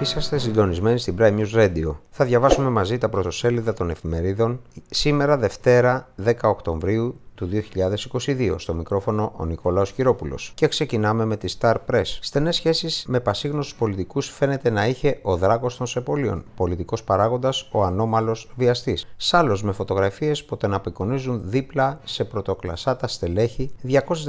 Είσαστε συντονισμένοι στην Prime News Radio. Θα διαβάσουμε μαζί τα πρωτοσέλιδα των εφημερίδων σήμερα Δευτέρα 10 Οκτωβρίου του 2022 στο μικρόφωνο ο Νικόλαο Κυρόπουλος. Και ξεκινάμε με τη Star Press. Στενές σχέσεις με πασίγνωστους πολιτικούς φαίνεται να είχε ο δράκος των Σεπολίων, πολιτικός παράγοντας ο ανώμαλος βιαστής. Σάλλος με φωτογραφίες που τον απεικονίζουν δίπλα σε πρωτοκλασάτα στελέχη,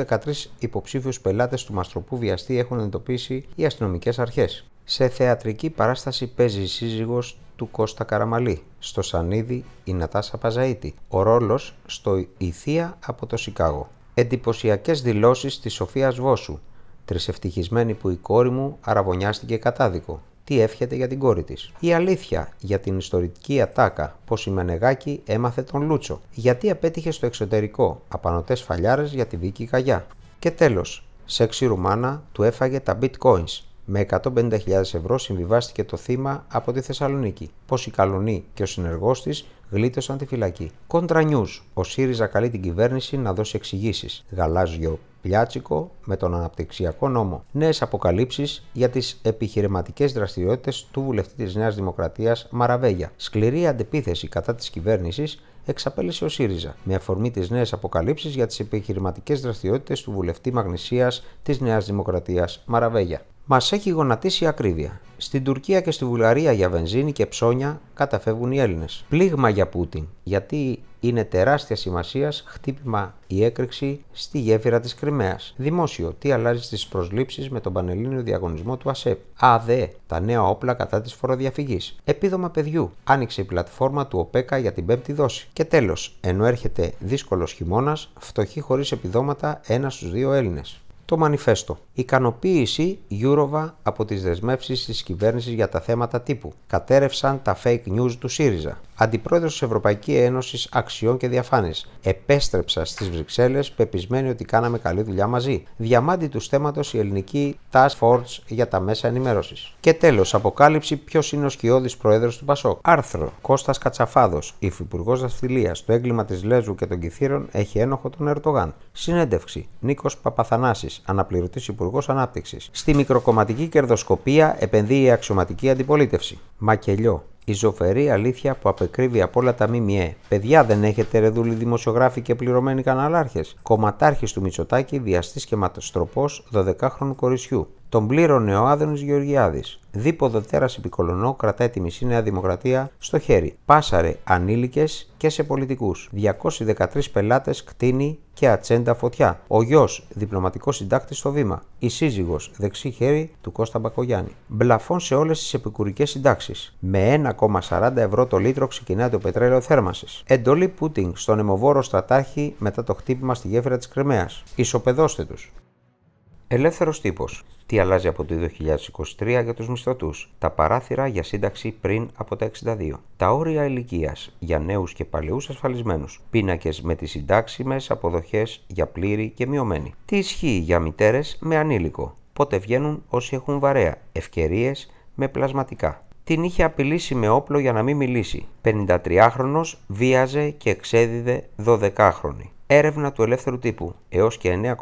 213 υποψήφιους πελάτες του Μαστροπού βιαστή έχουν εντοπίσει οι αστυνομικές αρχές. Σε θεατρική παράσταση παίζει η σύζυγος του Κώστα Καραμαλή, στο Σανίδι η Νατάσα Παζαΐτη, ο ρόλος στο Ιθία από το Σικάγο». Εντυπωσιακές δηλώσεις της Σοφίας Βόσου, τρισευτυχισμένη που η κόρη μου αραβωνιάστηκε κατάδικο. Τι εύχεται για την κόρη της. Η αλήθεια για την ιστορική ατάκα πως η Μενεγάκη έμαθε τον Λούτσο. Γιατί απέτυχε στο εξωτερικό απανοτές φαλιάρες για τη Βίκη Καγιά. Και τέλος, σεξι Ρουμάνα του έφαγε τα bitcoins με 150.000 ευρώ συμβιβάστηκε το θύμα από τη Θεσσαλονίκη. Πω η Καλονή και ο συνεργός της γλίτωσαν τη φυλακή. Κόντρα νιούς. Ο ΣΥΡΙΖΑ καλεί την κυβέρνηση να δώσει εξηγήσεις. Γαλάζιο Πλιάτσικο με τον Αναπτυξιακό Νόμο. Νέες αποκαλύψεις για τις επιχειρηματικές δραστηριότητες του βουλευτή της Νέας Δημοκρατίας Μαραβέγια. Σκληρή αντεπίθεση κατά της κυβέρνησης εξαπέλυσε ο ΣΥΡΙΖΑ με αφορμή τις νέες αποκαλύψεις για τις επιχειρηματικές δραστηριότητες του βουλευτή Μαγνησίας της Νέας Δημοκρατίας Μαραβέγια. Μας έχει γονατίσει η ακρίβεια. Στην Τουρκία και στη Βουλγαρία για βενζίνη και ψώνια καταφεύγουν οι Έλληνες. Πλήγμα για Πούτιν, γιατί είναι τεράστια σημασία χτύπημα η έκρηξη στη γέφυρα της Κρυμαίας. Δημόσιο, τι αλλάζει στις προσλήψεις με τον πανελλήνιο διαγωνισμό του ΑΣΕΠ. ΑΔΕ, τα νέα όπλα κατά της φοροδιαφυγής. Επίδομα παιδιού, άνοιξε η πλατφόρμα του ΟΠΕΚΑ για την πέμπτη δόση. Και τέλος, ενώ έρχεται δύσκολος χειμώνας, φτωχή χωρίς επιδόματα ένα στους δύο Έλληνες. Το μανιφέστο. Ικανοποίηση Γιούροβα από τις δεσμεύσεις της κυβέρνησης για τα θέματα τύπου. Κατέρευσαν τα fake news του ΣΥΡΙΖΑ. Αντιπρόεδρος της Ευρωπαϊκής Ένωσης Αξιών και Διαφάνειας. Επέστρεψα στις Βρυξέλλες πεπισμένη ότι κάναμε καλή δουλειά μαζί. Διαμάντη του στέματος η ελληνική Task Force για τα μέσα ενημέρωσης. Και τέλος, αποκάλυψη ποιος είναι ο σκιώδης πρόεδρος του Πασόκ. Άρθρο Κώστας Κατσαφάδος, υφυπουργός Δαστηλία, το έγκλημα της Λέζου και των Κυθύρων έχει ένοχο τον Ερτογάν. Συνέντευξη Νίκος Παπαθανάσης, αναπληρωτής υπουργός ανάπτυξης. Στη μικροκομματική κερδοσκοπία επενδύει η αξιωματική αντιπολίτευση. Μακελιό. Η ζωφερή αλήθεια που απεκρύβει από όλα τα ΜΜΕ. Παιδιά, δεν έχετε ρε δημοσιογράφοι και πληρωμένοι καναλάρχες. Κομματάρχης του Μητσοτάκη, διαστής και ματαστροπος 12 12χρονου κορισιού. Τον πλήρωνε ο Άδενο Γεωργιάδης. Δίποδο τέρας επικολονό κρατάει τη μισή Νέα Δημοκρατία στο χέρι. Πάσαρε ανήλικες και σε πολιτικούς. 213 πελάτες κτίνη και ατσέντα φωτιά. Ο γιος διπλωματικός συντάκτης στο βήμα. Η σύζυγος δεξί χέρι του Κώστα Μπακογιάννη. Μπλαφών σε όλες τις επικουρικές συντάξεις. Με 1,40 ευρώ το λίτρο ξεκινάει το πετρέλαιο θέρμανσης. Εντολή Πούτινγκ στον αιμοβόρο στρατάρχη μετά το χτύπημα στη γέφυρα της Κρυμαίας. Ισοπεδώστε τους. Ελεύθερος τύπος. Τι αλλάζει από το 2023 για τους μισθωτούς. Τα παράθυρα για σύνταξη πριν από τα 62. Τα όρια ηλικίας για νέους και παλαιούς ασφαλισμένους. Πίνακες με τις συντάξιμες αποδοχές για πλήρη και μειωμένη. Τι ισχύει για μητέρες με ανήλικο. Πότε βγαίνουν όσοι έχουν βαρέα. Ευκαιρίες με πλασματικά. Την είχε απειλήσει με όπλο για να μην μιλήσει. 53χρονος βίαζε και εξέδιδε 12χρονη. Έρευνα του ελεύθερου τύπου. Έως και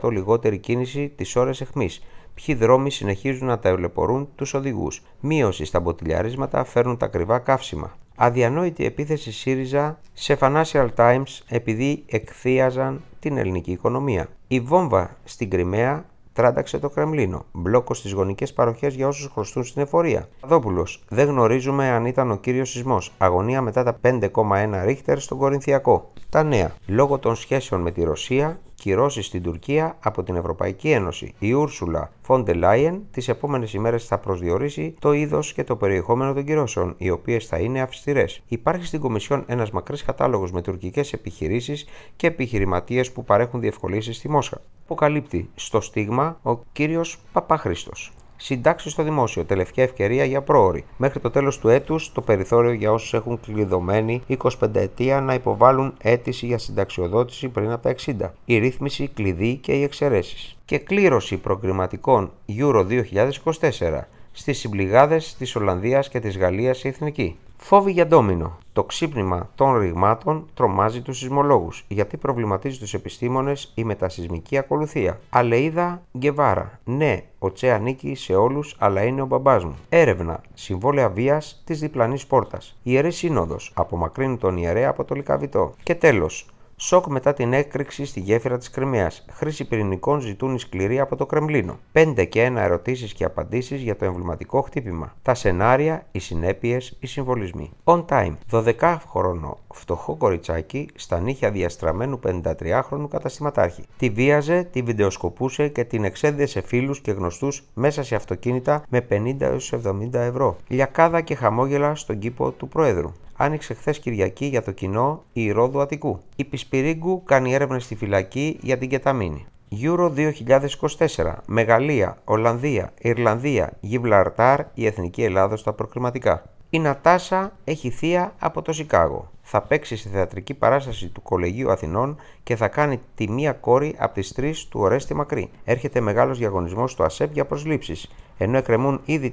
9,5% λιγότερη κίνηση τις ώρες αιχμή. Ποιοι δρόμοι συνεχίζουν να ταλαιπωρούν τους οδηγούς. Μείωση στα μποτιλιαρίσματα φέρνουν τα ακριβά καύσιμα. Αδιανόητη επίθεση ΣΥΡΙΖΑ σε Financial Times επειδή εκθίαζαν την ελληνική οικονομία. Η βόμβα στην Κρυμαία Στράταξε το Κρεμλίνο. Μπλόκο στις γονικές παροχές για όσους χρωστούν στην εφορία. Παδόπουλος. Δεν γνωρίζουμε αν ήταν ο κύριος σεισμός. Αγωνία μετά τα 5,1 ρίχτερ στον Κορινθιακό. Τα νέα. Λόγω των σχέσεων με τη Ρωσία, κυρώσεις στην Τουρκία από την Ευρωπαϊκή Ένωση. Η Ούρσουλα Φόντε Λάιεν τις επόμενες ημέρες θα προσδιορίσει το είδος και το περιεχόμενο των κυρώσεων, οι οποίες θα είναι αυστηρές. Υπάρχει στην Κομισιόν ένας μακρύς κατάλογος με τουρκικές επιχειρήσεις και επιχειρηματίες που παρέχουν διευκολύνσεις στη Μόσχα. Αποκαλύπτει στο στίγμα ο κύριος Παπαχρήστος. Συντάξεις στο δημόσιο. Τελευταία ευκαιρία για πρόορη. Μέχρι το τέλος του έτους, το περιθώριο για όσους έχουν κλειδωμένη 25 ετία να υποβάλουν αίτηση για συνταξιοδότηση πριν από τα 60. Η ρύθμιση, κλειδί και οι εξαιρέσεις. Και κλήρωση προκριματικών Euro 2024 στις συμπληγάδες της Ολλανδίας και της Γαλλίας η Εθνική. Φόβοι για ντόμινο. Το ξύπνημα των ρηγμάτων τρομάζει τους σεισμολόγους, γιατί προβληματίζει τους επιστήμονες η μετασυσμική ακολουθία. Αλείδα Γκεβάρα. Ναι, ο Τσέ ανήκει σε όλους, αλλά είναι ο μπαμπάς μου. Έρευνα. Συμβόλαια βίας της διπλανής πόρτας. Ιερή Σύνοδος. Απομακρύνουν τον ιερέα από το λικαβιτό. Και τέλος. Σοκ μετά την έκρηξη στη γέφυρα της Κρυμαίας. Χρήση πυρηνικών ζητούν οι σκληροί από το Κρεμλίνο. 5 και 1 ερωτήσεις και απαντήσεις για το εμβληματικό χτύπημα. Τα σενάρια, οι συνέπειες, οι συμβολισμοί. On time. 12 χρονό φτωχό κοριτσάκι στα νύχια διαστραμμένου 53χρονου καταστηματάρχη. Τη βίαζε, τη βιντεοσκοπούσε και την εξέδιδε σε φίλους και γνωστούς μέσα σε αυτοκίνητα με 50 έω 70 ευρώ. Λιακάδα και χαμόγελα στον κήπο του Πρόεδρου άνοιξε χθες Κυριακή για το κοινό η Ρόδου Αττικού. Η Πισπυρίγκου κάνει έρευνες στη φυλακή για την κεταμίνη. Euro 2024, Μεγαλία, Ολλανδία, Ιρλανδία, Γιβλαρτάρ, η Εθνική Ελλάδα στα προκριματικά. Η Νατάσα έχει θεία από το Σικάγο. Θα παίξει στη θεατρική παράσταση του Κολεγίου Αθηνών και θα κάνει τη μία κόρη από τις τρεις του Ορέστη Μακρύ. Έρχεται μεγάλος διαγωνισμός στο ΑΣΕΠ για προσλήψεις, ενώ εκκρεμούν ήδη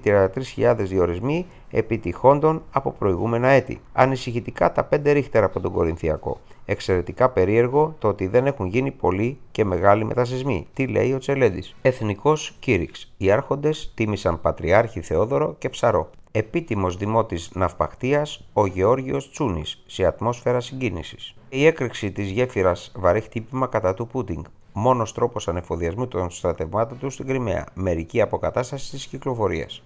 33.000 διορισμοί επιτυχόντων από προηγούμενα έτη. Ανησυχητικά τα πέντε ρίχτερα από τον Κορινθιακό. Εξαιρετικά περίεργο το ότι δεν έχουν γίνει πολλοί και μεγάλοι μετασυσμοί. Τι λέει ο Τσελέντης. Εθνικός Κήρυξ. Οι άρχοντες τίμησαν Πατριάρχη Θεόδωρο και Ψαρό επίτιμος δημότης ναυπακτίας ο Γεώργιος Τσούνης σε ατμόσφαιρα συγκίνησης. Η έκρηξη της γέφυρας βαρύ χτύπημα κατά του Πούτινγκ, μόνος τρόπος ανεφοδιασμού των στρατευμάτων του στην Κρυμαία, μερική αποκατάσταση της κυκλοφορίας.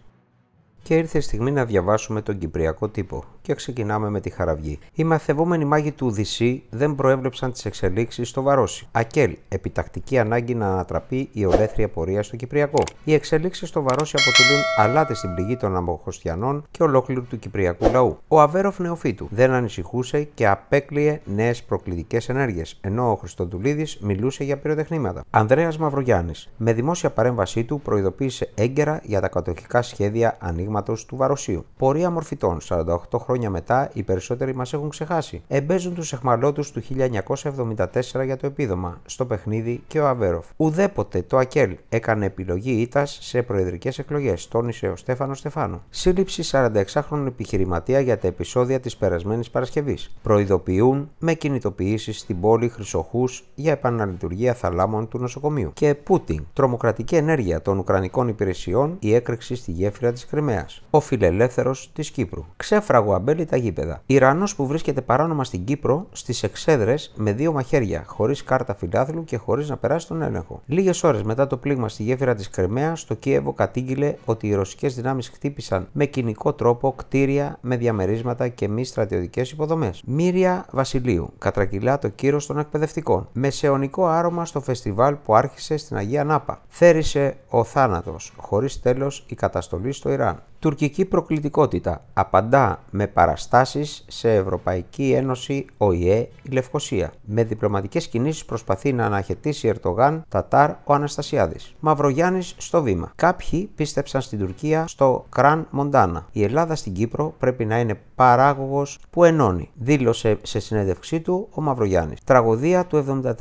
Και ήρθε η στιγμή να διαβάσουμε τον Κυπριακό τύπο. Και ξεκινάμε με τη χαραυγή. Οι μαθευόμενοι μάγοι του Οδυσσή δεν προέβλεψαν τις εξελίξεις στο Βαρόσι. Ακέλ, επιτακτική ανάγκη να ανατραπεί η ολέθρια πορεία στο Κυπριακό. Οι εξελίξεις στο Βαρόσι αποτελούν αλάτες στην πληγή των Αμοχωστιανών και ολόκληρου του Κυπριακού λαού. Ο Αβέροφ Νεοφίτου δεν ανησυχούσε και απέκλειε νέες προκλητικές ενέργειες, ενώ ο Χριστοντουλίδη μιλούσε για πυροτεχνήματα. Ανδρέας Μαυρογιάννης, με δημόσια παρέμβασή του, προειδοποίησε έγκαιρα για τα κατοχικά σχέδια ανοίγματα του Βαροσίου. Πορεία μορφητών. 48 χρόνια μετά, οι περισσότεροι μας έχουν ξεχάσει. Εμπέζουν τους εχμαλώτους του 1974 για το επίδομα, στο παιχνίδι και ο Αβέροφ. Ουδέποτε το ΑΚΕΛ έκανε επιλογή ήττας σε προεδρικές εκλογές, τόνισε ο Στέφανος Στεφάνου. Σύλληψη 46χρονων επιχειρηματία για τα επεισόδια της περασμένης Παρασκευής. Προειδοποιούν με κινητοποιήσεις στην πόλη Χρυσοχούς για επαναλειτουργία θαλάμων του νοσοκομείου. Και Πούτιν. Τρομοκρατική ενέργεια των Ουκρανικών υπηρεσιών η έκρηξη στη γέφυρα της Κρυμαία ο φιλελεύθερος της Κύπρου. Ξέφραγο αμπέλι τα γήπεδα. Ιρανός που βρίσκεται παράνομα στην Κύπρο στις εξέδρες με δύο μαχαίρια, χωρίς κάρτα φιλάθλου και χωρίς να περάσει τον έλεγχο. Λίγες ώρες μετά το πλήγμα στη γέφυρα της Κρυμαίας, το Κίεβο κατήγγειλε ότι οι ρωσικές δυνάμεις χτύπησαν με κοινικό τρόπο κτίρια με διαμερίσματα και μη στρατιωτικές υποδομές. Μύρια Βασιλείου κατρακυλά το κύρος των εκπαιδευτικών. Μεσαιωνικό άρωμα στο φεστιβάλ που άρχισε στην Αγία Νάπα. Θέρισε ο θάνατος, χωρίς τέλος η καταστολή στο Ιράν τουρκική προκλητικότητα. Απαντά με παραστάσεις σε Ευρωπαϊκή Ένωση, ΟΗΕ, η Λευκοσία. Με διπλωματικές κινήσεις προσπαθεί να αναχαιτήσει Ερτογάν, Τατάρ, ο Αναστασιάδης. Μαυρογιάννης στο βήμα. Κάποιοι πίστεψαν στην Τουρκία στο Κραν Μοντάνα. Η Ελλάδα στην Κύπρο πρέπει να είναι παράγωγος που ενώνει, δήλωσε σε συνέντευξή του ο Μαυρογιάννης. Τραγωδία του 74.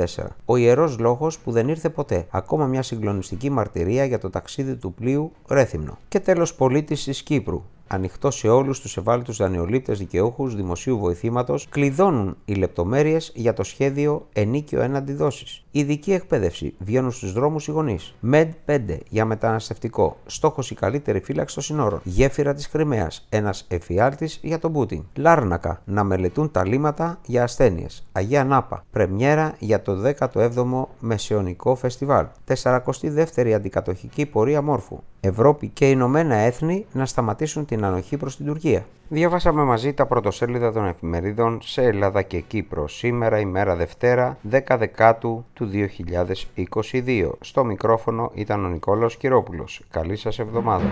Ο ιερός λόγος που δεν ήρθε ποτέ. Ακόμα μια συγκλονιστική μαρτυρία για το ταξίδι του πλοίου Ρέθυμνο. Και τέλος πολίτης Seixas ανοιχτό σε όλους τους ευάλωτους δανειολήπτες δικαιούχους δημοσίου βοηθήματος, κλειδώνουν οι λεπτομέρειες για το σχέδιο ενίκιο έναντι δόσης. Ειδική εκπαίδευση βγαίνουν στους δρόμους οι γονείς. ΜΕΔ 5 για μεταναστευτικό. Στόχος η καλύτερη φύλαξη των συνόρων. Γέφυρα της Κρυμαίας. Ένας εφιάλτης για τον Πούτιν. Λάρνακα να μελετούν τα λύματα για ασθένειες. Αγία Νάπα. Πρεμιέρα για το 17ο Μεσαιωνικό Φεστιβάλ. 42η Αντικατοχική Πορεία Μόρφου. Ευρώπη και Ηνωμένα Έθνη να σταματήσουν την ανοχή προς την Τουρκία. Διαβάσαμε μαζί τα πρωτοσέλιδα των εφημερίδων σε Ελλάδα και Κύπρο σήμερα ημέρα Δευτέρα 10 Δεκάτου του 2022. Στο μικρόφωνο ήταν ο Νικόλαος Κυρόπουλος. Καλή σας εβδομάδα.